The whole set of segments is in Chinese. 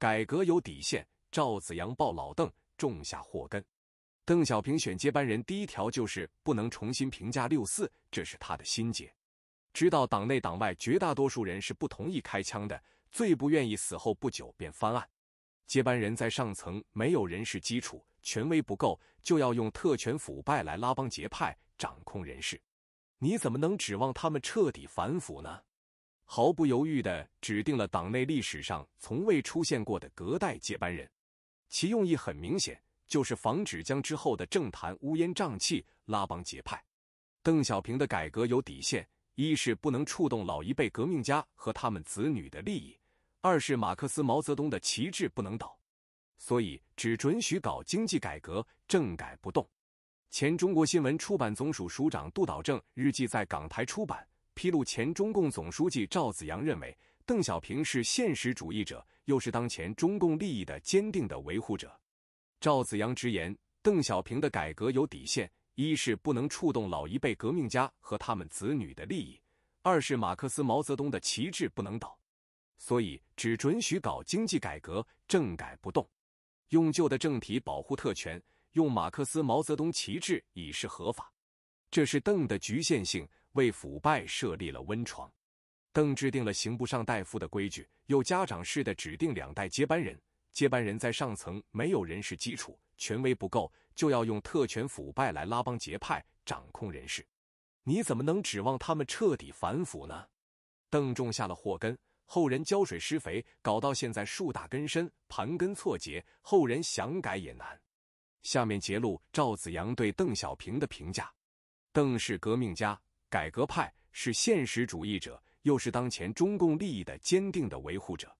改革有底线，赵子阳抱老邓，种下祸根。邓小平选接班人，第一条就是不能重新评价六四，这是他的心结。知道党内党外绝大多数人是不同意开枪的，最不愿意死后不久便翻案。接班人在上层没有人事基础，权威不够，就要用特权腐败来拉帮结派，掌控人事。你怎么能指望他们彻底反腐呢？毫不犹豫的指定了党内历史上从未出现过的隔代接班人，其用意很明显，就是防止将之后的政坛乌烟瘴气、拉帮结派。邓小平的改革有底线：一是不能触动老一辈革命家和他们子女的利益；二是马克思、毛泽东的旗帜不能倒。所以，只准许搞经济改革，政改不动。前中国新闻出版总署署长杜导正日记在港台出版。披露前中共总书记赵子阳认为，邓小平是现实主义者，又是当前中共利益的坚定的维护者。赵子阳直言，邓小平的改革有底线：一是不能触动老一辈革命家和他们子女的利益；二是马克思毛泽东的旗帜不能倒。所以，只准许搞经济改革，政改不动，用旧的政体保护特权，用马克思毛泽东旗帜以示合法。这是邓的局限性。为腐败设立了温床，邓制定了刑部上大夫的规矩，又家长式的指定两代接班人。接班人在上层没有人事基础，权威不够，就要用特权腐败来拉帮结派，掌控人事。你怎么能指望他们彻底反腐呢？邓种下了祸根，后人浇水施肥，搞到现在树大根深，盘根错节，后人想改也难。下面揭露赵子阳对邓小平的评价：邓是革命家。改革派是现实主义者，又是当前中共利益的坚定的维护者。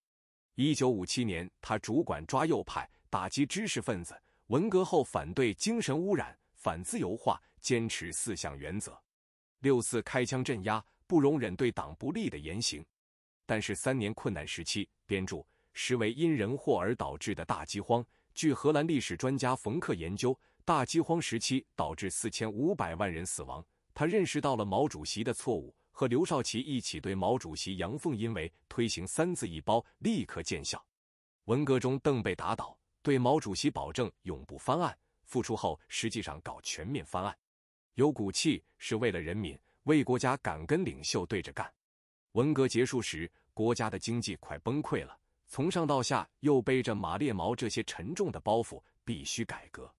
一九五七年，他主管抓右派，打击知识分子。文革后，反对精神污染，反自由化，坚持四项原则。六四开枪镇压，不容忍对党不利的言行。但是，三年困难时期，编著实为因人祸而导致的大饥荒。据荷兰历史专家冯克研究，大饥荒时期导致四千五百万人死亡。他认识到了毛主席的错误，和刘少奇一起对毛主席阳奉阴违，推行“三字一包”，立刻见效。文革中，邓被打倒，对毛主席保证永不翻案，复出后实际上搞全面翻案。有骨气，是为了人民，为国家敢跟领袖对着干。文革结束时，国家的经济快崩溃了，从上到下又背着马列毛这些沉重的包袱，必须改革。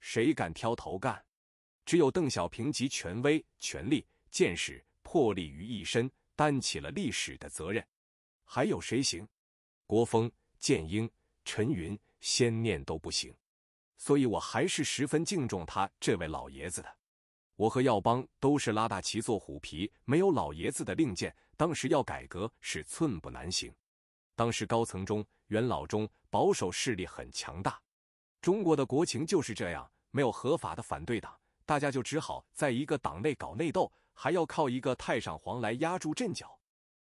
谁敢挑头干？只有邓小平集权威、权力、见识、魄力于一身，担起了历史的责任。还有谁行？国风、剑英、陈云、先念都不行。所以我还是十分敬重他这位老爷子的。我和耀邦都是拉大旗做虎皮，没有老爷子的令箭，当时要改革是寸步难行。当时高层中、元老中、保守势力很强大，中国的国情就是这样，没有合法的反对党。大家就只好在一个党内搞内斗，还要靠一个太上皇来压住阵脚。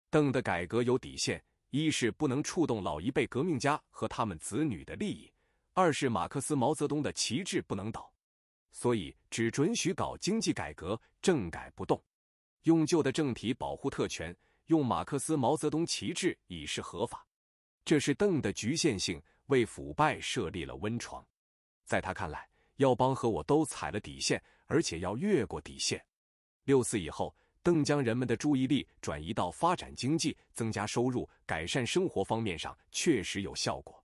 邓的改革有底线：一是不能触动老一辈革命家和他们子女的利益；二是马克思、毛泽东的旗帜不能倒。所以只准许搞经济改革，政改不动。用旧的政体保护特权，用马克思、毛泽东旗帜以示合法，这是邓的局限性，为腐败设立了温床。在他看来，耀邦和我都踩了底线，而且要越过底线。六四以后，邓将人们的注意力转移到发展经济、增加收入、改善生活方面上，确实有效果。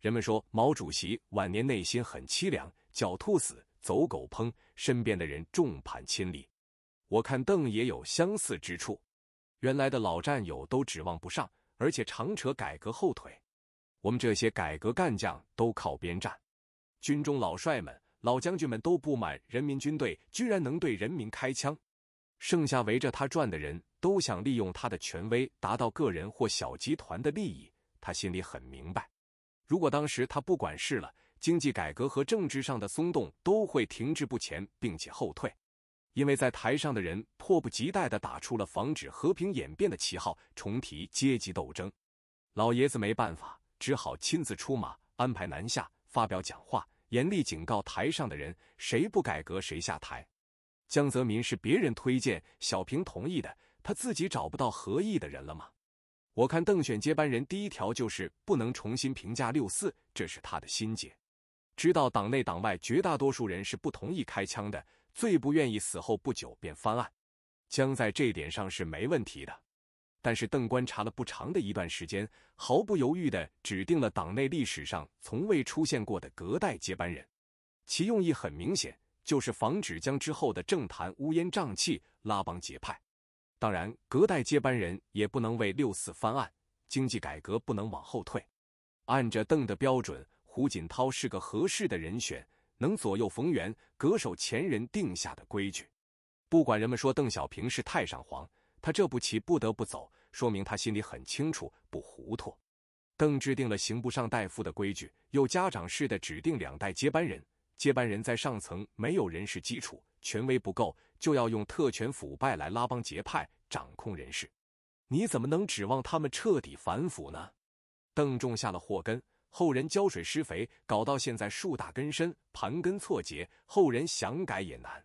人们说，毛主席晚年内心很凄凉，狡兔死，走狗烹，身边的人众叛亲离。我看邓也有相似之处。原来的老战友都指望不上，而且常扯改革后腿。我们这些改革干将都靠边站，军中老帅们。老将军们都不满人民军队居然能对人民开枪，剩下围着他转的人都想利用他的权威达到个人或小集团的利益。他心里很明白，如果当时他不管事了，经济改革和政治上的松动都会停滞不前并且后退，因为在台上的人迫不及待地打出了防止和平演变的旗号，重提阶级斗争。老爷子没办法，只好亲自出马，安排南下发表讲话。严厉警告台上的人：谁不改革，谁下台。江泽民是别人推荐，小平同意的，他自己找不到合意的人了吗？我看邓选接班人第一条就是不能重新评价六四，这是他的心结。知道党内党外绝大多数人是不同意开枪的，最不愿意死后不久便翻案，江在这点上是没问题的。但是邓观察了不长的一段时间，毫不犹豫的指定了党内历史上从未出现过的隔代接班人，其用意很明显，就是防止将之后的政坛乌烟瘴气、拉帮结派。当然，隔代接班人也不能为六四翻案，经济改革不能往后退。按着邓的标准，胡锦涛是个合适的人选，能左右逢源，恪守前人定下的规矩。不管人们说邓小平是太上皇。他这步棋不得不走，说明他心里很清楚，不糊涂。邓制定了刑不上大夫的规矩，又家长式的指定两代接班人。接班人在上层没有人事基础，权威不够，就要用特权腐败来拉帮结派，掌控人事。你怎么能指望他们彻底反腐呢？邓种下了祸根，后人浇水施肥，搞到现在树大根深，盘根错节，后人想改也难。